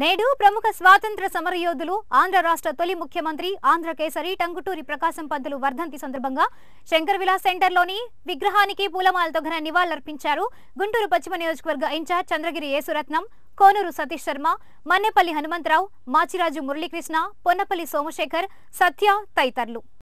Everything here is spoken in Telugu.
నేడు ప్రముఖ స్వాతంత్ర సమరయోధులు ఆంధ్ర రాష్ట్ర తొలి ముఖ్యమంత్రి ఆంధ్ర కేసరి టంగుటూరి ప్రకాశం పంతులు వర్ధంతి సందర్భంగా శంకర్ విలాస్ సెంటర్లోని విగ్రహానికి పూలమాలతో ఘన నివాళులర్పించారు గుంటూరు పశ్చిమ నియోజకవర్గ ఇన్ఛార్జ్ చంద్రగిరి యేసురత్నం కోనూరు సతీష్ శర్మ మన్నెపల్లి హనుమంతరావు మాచిరాజు మురళీకృష్ణ పొన్నపల్లి సోమశేఖర్ సత్య తదితరులు